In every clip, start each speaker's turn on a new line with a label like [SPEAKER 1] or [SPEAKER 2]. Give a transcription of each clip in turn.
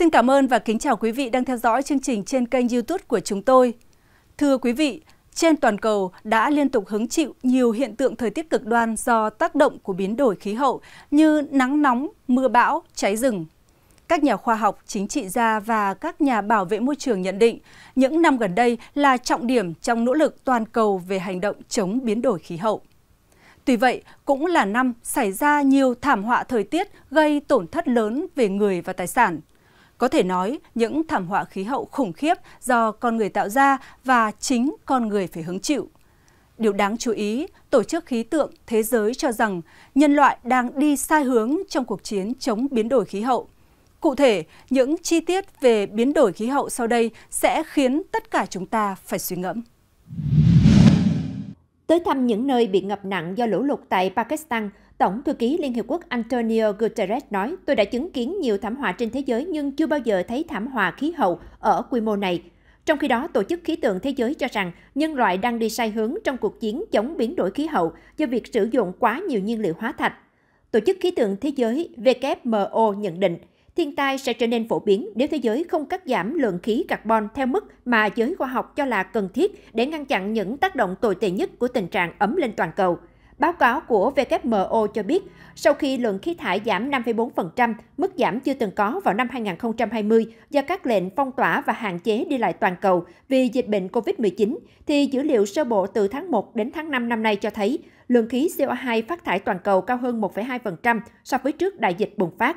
[SPEAKER 1] Xin cảm ơn và kính chào quý vị đang theo dõi chương trình trên kênh YouTube của chúng tôi. Thưa quý vị, trên toàn cầu đã liên tục hứng chịu nhiều hiện tượng thời tiết cực đoan do tác động của biến đổi khí hậu như nắng nóng, mưa bão, cháy rừng. Các nhà khoa học, chính trị gia và các nhà bảo vệ môi trường nhận định những năm gần đây là trọng điểm trong nỗ lực toàn cầu về hành động chống biến đổi khí hậu. Tuy vậy, cũng là năm xảy ra nhiều thảm họa thời tiết gây tổn thất lớn về người và tài sản. Có thể nói, những thảm họa khí hậu khủng khiếp do con người tạo ra và chính con người phải hứng chịu. Điều đáng chú ý, Tổ chức Khí tượng Thế giới cho rằng nhân loại đang đi sai hướng trong cuộc chiến chống biến đổi khí hậu. Cụ thể, những chi tiết về biến đổi khí hậu sau đây sẽ khiến tất cả chúng ta phải suy ngẫm.
[SPEAKER 2] Tới thăm những nơi bị ngập nặng do lũ lụt tại Pakistan, Tổng thư ký Liên Hiệp Quốc Antonio Guterres nói, tôi đã chứng kiến nhiều thảm họa trên thế giới nhưng chưa bao giờ thấy thảm họa khí hậu ở quy mô này. Trong khi đó, Tổ chức Khí tượng Thế giới cho rằng nhân loại đang đi sai hướng trong cuộc chiến chống biến đổi khí hậu do việc sử dụng quá nhiều nhiên liệu hóa thạch. Tổ chức Khí tượng Thế giới WMO nhận định, thiên tai sẽ trở nên phổ biến nếu thế giới không cắt giảm lượng khí carbon theo mức mà giới khoa học cho là cần thiết để ngăn chặn những tác động tồi tệ nhất của tình trạng ấm lên toàn cầu – Báo cáo của WMO cho biết, sau khi lượng khí thải giảm 5,4%, mức giảm chưa từng có vào năm 2020 do các lệnh phong tỏa và hạn chế đi lại toàn cầu vì dịch bệnh COVID-19, thì dữ liệu sơ bộ từ tháng 1 đến tháng 5 năm nay cho thấy lượng khí CO2 phát thải toàn cầu cao hơn 1,2% so với trước đại dịch bùng phát.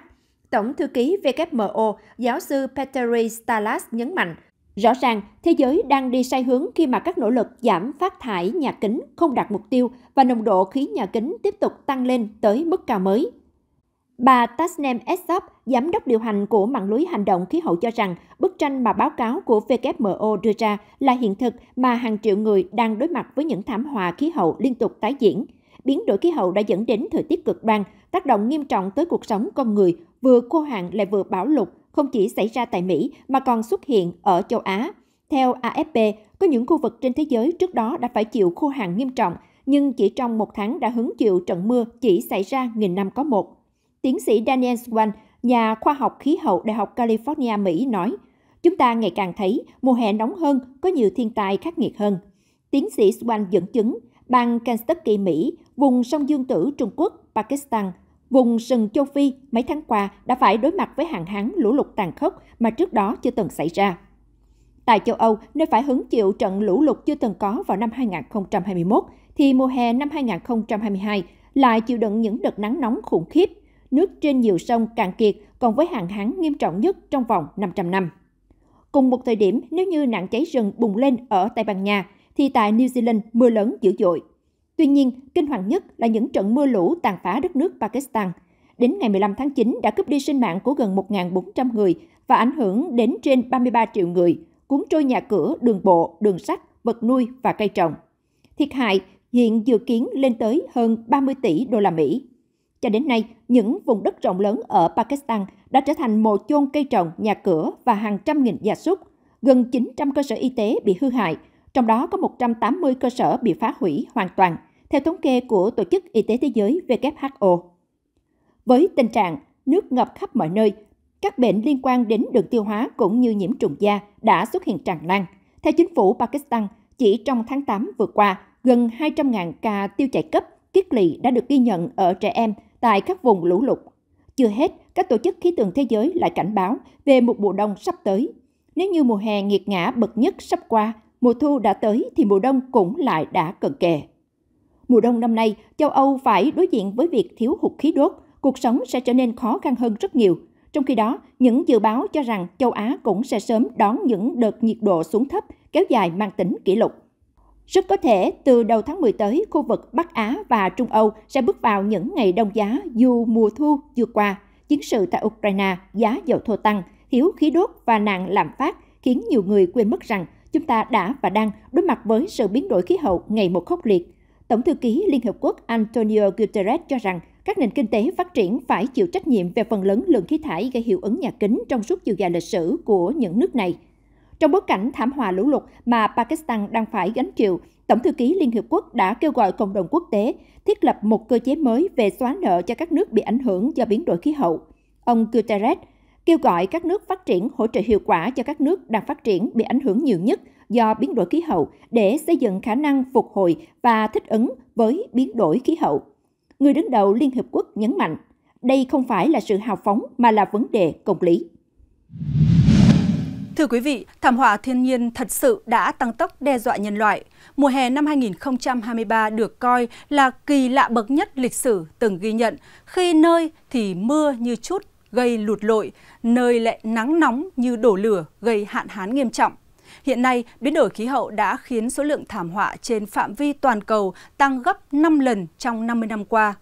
[SPEAKER 2] Tổng thư ký WMO, giáo sư Petteri Stalas nhấn mạnh, Rõ ràng, thế giới đang đi sai hướng khi mà các nỗ lực giảm phát thải nhà kính không đạt mục tiêu và nồng độ khí nhà kính tiếp tục tăng lên tới mức cao mới. Bà Tasnem Essop, giám đốc điều hành của mạng lưới hành động khí hậu cho rằng bức tranh mà báo cáo của WMO đưa ra là hiện thực mà hàng triệu người đang đối mặt với những thảm họa khí hậu liên tục tái diễn. Biến đổi khí hậu đã dẫn đến thời tiết cực đoan, tác động nghiêm trọng tới cuộc sống con người, vừa khô hạn lại vừa bão lụt, không chỉ xảy ra tại Mỹ mà còn xuất hiện ở châu Á. Theo AFP, có những khu vực trên thế giới trước đó đã phải chịu khô hạn nghiêm trọng, nhưng chỉ trong một tháng đã hứng chịu trận mưa chỉ xảy ra nghìn năm có một. Tiến sĩ Daniel Swan, nhà khoa học khí hậu Đại học California, Mỹ nói, chúng ta ngày càng thấy mùa hè nóng hơn, có nhiều thiên tai khắc nghiệt hơn. Tiến sĩ Swan dẫn chứng, bang Kentucky, Mỹ, vùng sông Dương Tử, Trung Quốc, Pakistan – Vùng sừng châu Phi mấy tháng qua đã phải đối mặt với hạn hán lũ lụt tàn khốc mà trước đó chưa từng xảy ra. Tại châu Âu, nơi phải hứng chịu trận lũ lụt chưa từng có vào năm 2021, thì mùa hè năm 2022 lại chịu đựng những đợt nắng nóng khủng khiếp. Nước trên nhiều sông cạn kiệt, còn với hạn hán nghiêm trọng nhất trong vòng 500 năm. Cùng một thời điểm, nếu như nạn cháy rừng bùng lên ở Tây Ban Nha, thì tại New Zealand mưa lớn dữ dội. Tuy nhiên, kinh hoàng nhất là những trận mưa lũ tàn phá đất nước Pakistan. Đến ngày 15 tháng 9 đã cướp đi sinh mạng của gần 1.400 người và ảnh hưởng đến trên 33 triệu người, cuốn trôi nhà cửa, đường bộ, đường sắt, vật nuôi và cây trồng. Thiệt hại hiện dự kiến lên tới hơn 30 tỷ đô la Mỹ. Cho đến nay, những vùng đất rộng lớn ở Pakistan đã trở thành mồ chôn cây trồng, nhà cửa và hàng trăm nghìn gia súc. Gần 900 cơ sở y tế bị hư hại, trong đó có 180 cơ sở bị phá hủy hoàn toàn, theo thống kê của Tổ chức Y tế Thế giới WHO. Với tình trạng nước ngập khắp mọi nơi, các bệnh liên quan đến đường tiêu hóa cũng như nhiễm trùng da đã xuất hiện tràn lan. Theo chính phủ Pakistan, chỉ trong tháng 8 vừa qua, gần 200.000 ca tiêu chảy cấp, kiết lỵ đã được ghi nhận ở trẻ em tại các vùng lũ lụt. Chưa hết, các tổ chức khí tượng thế giới lại cảnh báo về một mùa đông sắp tới. Nếu như mùa hè nghiệt ngã bậc nhất sắp qua mùa thu đã tới thì mùa đông cũng lại đã cận kề. Mùa đông năm nay, châu Âu phải đối diện với việc thiếu hụt khí đốt, cuộc sống sẽ trở nên khó khăn hơn rất nhiều. Trong khi đó, những dự báo cho rằng châu Á cũng sẽ sớm đón những đợt nhiệt độ xuống thấp, kéo dài mang tính kỷ lục. Rất có thể từ đầu tháng 10 tới, khu vực Bắc Á và Trung Âu sẽ bước vào những ngày đông giá dù mùa thu vừa qua. Chiến sự tại Ukraine, giá dầu thô tăng, thiếu khí đốt và nạn lạm phát khiến nhiều người quên mất rằng chúng ta đã và đang đối mặt với sự biến đổi khí hậu ngày một khốc liệt. Tổng thư ký Liên Hợp Quốc Antonio Guterres cho rằng các nền kinh tế phát triển phải chịu trách nhiệm về phần lớn lượng khí thải gây hiệu ứng nhà kính trong suốt chiều dài lịch sử của những nước này. Trong bối cảnh thảm họa lũ lụt mà Pakistan đang phải gánh chịu, Tổng thư ký Liên Hiệp Quốc đã kêu gọi cộng đồng quốc tế thiết lập một cơ chế mới về xóa nợ cho các nước bị ảnh hưởng do biến đổi khí hậu. Ông Guterres kêu gọi các nước phát triển hỗ trợ hiệu quả cho các nước đang phát triển bị ảnh hưởng nhiều nhất do biến đổi khí hậu để xây dựng khả năng phục hồi và thích ứng với biến đổi khí hậu. Người đứng đầu Liên hợp Quốc nhấn mạnh,
[SPEAKER 1] đây không phải là sự hào phóng mà là vấn đề công lý. Thưa quý vị, thảm họa thiên nhiên thật sự đã tăng tốc đe dọa nhân loại. Mùa hè năm 2023 được coi là kỳ lạ bậc nhất lịch sử từng ghi nhận, khi nơi thì mưa như chút gây lụt lội, nơi lại nắng nóng như đổ lửa gây hạn hán nghiêm trọng. Hiện nay, biến đổi khí hậu đã khiến số lượng thảm họa trên phạm vi toàn cầu tăng gấp 5 lần trong 50 năm qua.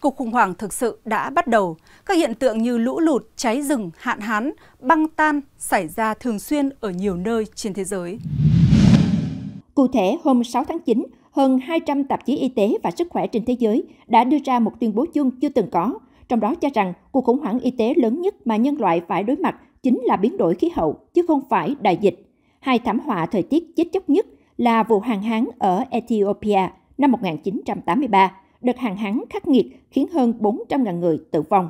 [SPEAKER 1] Cuộc khủng hoảng thực sự đã bắt đầu. Các hiện tượng như lũ lụt, cháy rừng, hạn hán, băng tan xảy ra thường xuyên ở nhiều nơi trên thế giới. Cụ thể, hôm 6 tháng 9,
[SPEAKER 2] hơn 200 tạp chí y tế và sức khỏe trên thế giới đã đưa ra một tuyên bố chung chưa từng có trong đó cho rằng cuộc khủng hoảng y tế lớn nhất mà nhân loại phải đối mặt chính là biến đổi khí hậu, chứ không phải đại dịch. Hai thảm họa thời tiết chết chóc nhất là vụ hàng hán ở Ethiopia năm 1983, đợt hàng hán khắc nghiệt khiến hơn 400.000 người tử vong.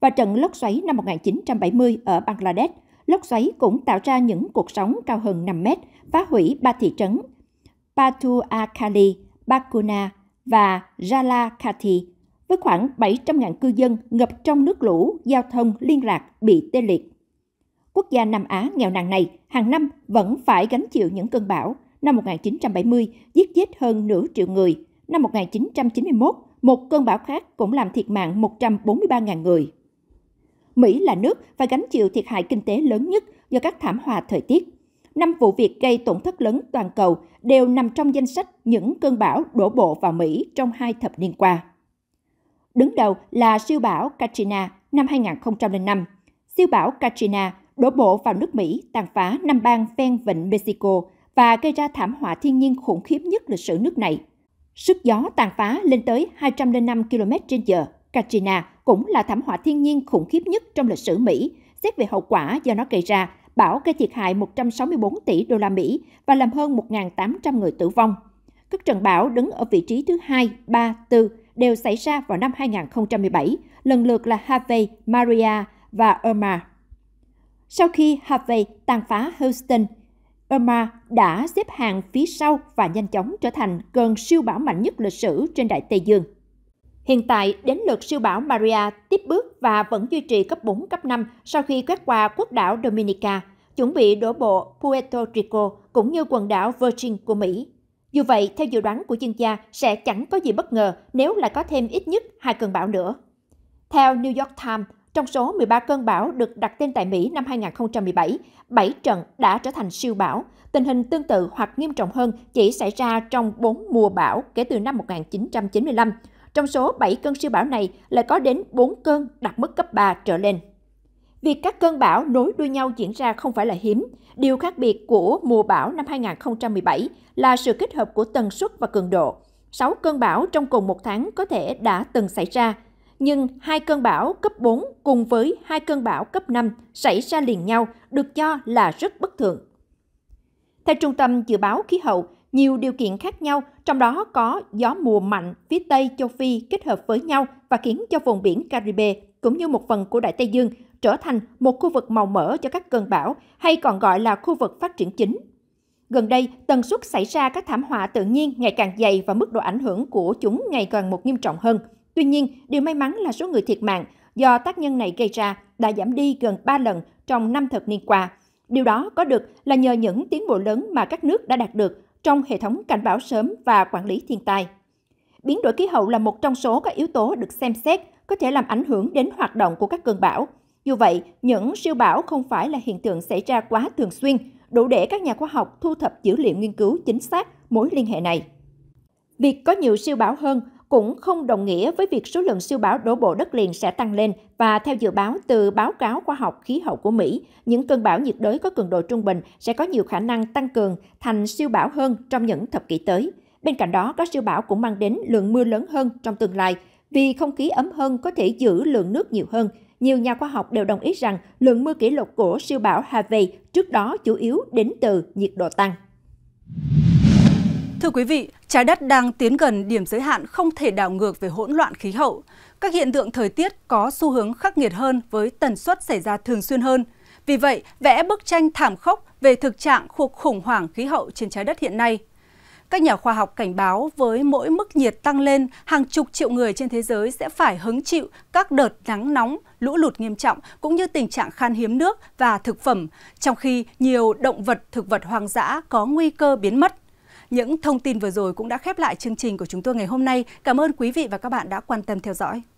[SPEAKER 2] Và trận lốc xoáy năm 1970 ở Bangladesh, lốc xoáy cũng tạo ra những cuộc sóng cao hơn 5 mét, phá hủy ba thị trấn Patuakhali, Bakuna và Jalakati với khoảng 700.000 cư dân ngập trong nước lũ, giao thông, liên lạc bị tê liệt. Quốc gia Nam Á nghèo nàn này hàng năm vẫn phải gánh chịu những cơn bão. Năm 1970 giết chết hơn nửa triệu người. Năm 1991, một cơn bão khác cũng làm thiệt mạng 143.000 người. Mỹ là nước phải gánh chịu thiệt hại kinh tế lớn nhất do các thảm họa thời tiết. Năm vụ việc gây tổn thất lớn toàn cầu đều nằm trong danh sách những cơn bão đổ bộ vào Mỹ trong hai thập niên qua. Đứng đầu là siêu bão Katrina năm 2005. Siêu bão Katrina đổ bộ vào nước Mỹ, tàn phá năm bang ven vịnh Mexico và gây ra thảm họa thiên nhiên khủng khiếp nhất lịch sử nước này. Sức gió tàn phá lên tới 205 km h Katrina cũng là thảm họa thiên nhiên khủng khiếp nhất trong lịch sử Mỹ, xét về hậu quả do nó gây ra, bão gây thiệt hại 164 tỷ đô la Mỹ và làm hơn 1.800 người tử vong. Các trận bão đứng ở vị trí thứ 2, 3, 4 đều xảy ra vào năm 2017, lần lượt là Harvey, Maria và Irma. Sau khi Harvey tàn phá Houston, Irma đã xếp hàng phía sau và nhanh chóng trở thành cơn siêu bão mạnh nhất lịch sử trên Đại Tây Dương. Hiện tại, đến lượt siêu bão Maria tiếp bước và vẫn duy trì cấp 4, cấp 5 sau khi quét qua quốc đảo Dominica, chuẩn bị đổ bộ Puerto Rico cũng như quần đảo Virgin của Mỹ. Dù vậy, theo dự đoán của chuyên gia, sẽ chẳng có gì bất ngờ nếu lại có thêm ít nhất hai cơn bão nữa. Theo New York Times, trong số 13 cơn bão được đặt tên tại Mỹ năm 2017, 7 trận đã trở thành siêu bão. Tình hình tương tự hoặc nghiêm trọng hơn chỉ xảy ra trong 4 mùa bão kể từ năm 1995. Trong số 7 cơn siêu bão này lại có đến 4 cơn đạt mức cấp 3 trở lên. Việc các cơn bão nối đuôi nhau diễn ra không phải là hiếm. Điều khác biệt của mùa bão năm 2017 là sự kết hợp của tần suất và cường độ. 6 cơn bão trong cùng một tháng có thể đã từng xảy ra, nhưng hai cơn bão cấp 4 cùng với hai cơn bão cấp 5 xảy ra liền nhau được cho là rất bất thường. Theo Trung tâm Dự báo Khí hậu, nhiều điều kiện khác nhau, trong đó có gió mùa mạnh phía Tây châu Phi kết hợp với nhau và khiến cho vùng biển Caribe cũng như một phần của Đại Tây Dương trở thành một khu vực màu mỡ cho các cơn bão hay còn gọi là khu vực phát triển chính. Gần đây, tần suất xảy ra các thảm họa tự nhiên ngày càng dày và mức độ ảnh hưởng của chúng ngày càng một nghiêm trọng hơn. Tuy nhiên, điều may mắn là số người thiệt mạng do tác nhân này gây ra đã giảm đi gần 3 lần trong năm thập niên qua. Điều đó có được là nhờ những tiến bộ lớn mà các nước đã đạt được trong hệ thống cảnh báo sớm và quản lý thiên tai. Biến đổi khí hậu là một trong số các yếu tố được xem xét có thể làm ảnh hưởng đến hoạt động của các cơn bão – dù vậy, những siêu bão không phải là hiện tượng xảy ra quá thường xuyên, đủ để các nhà khoa học thu thập dữ liệu nghiên cứu chính xác mối liên hệ này. Việc có nhiều siêu bão hơn cũng không đồng nghĩa với việc số lượng siêu bão đổ bộ đất liền sẽ tăng lên và theo dự báo từ báo cáo khoa học khí hậu của Mỹ, những cơn bão nhiệt đới có cường độ trung bình sẽ có nhiều khả năng tăng cường thành siêu bão hơn trong những thập kỷ tới. Bên cạnh đó, các siêu bão cũng mang đến lượng mưa lớn hơn trong tương lai vì không khí ấm hơn có thể giữ lượng nước nhiều hơn, nhiều nhà khoa học đều đồng ý rằng lượng mưa kỷ lục của siêu bão Harvey
[SPEAKER 1] trước đó chủ yếu đến từ nhiệt độ tăng. Thưa quý vị, trái đất đang tiến gần điểm giới hạn không thể đảo ngược về hỗn loạn khí hậu. Các hiện tượng thời tiết có xu hướng khắc nghiệt hơn với tần suất xảy ra thường xuyên hơn. Vì vậy, vẽ bức tranh thảm khốc về thực trạng cuộc khủng hoảng khí hậu trên trái đất hiện nay các nhà khoa học cảnh báo với mỗi mức nhiệt tăng lên, hàng chục triệu người trên thế giới sẽ phải hứng chịu các đợt nắng nóng, lũ lụt nghiêm trọng cũng như tình trạng khan hiếm nước và thực phẩm, trong khi nhiều động vật, thực vật hoang dã có nguy cơ biến mất. Những thông tin vừa rồi cũng đã khép lại chương trình của chúng tôi ngày hôm nay. Cảm ơn quý vị và các bạn đã quan tâm theo dõi.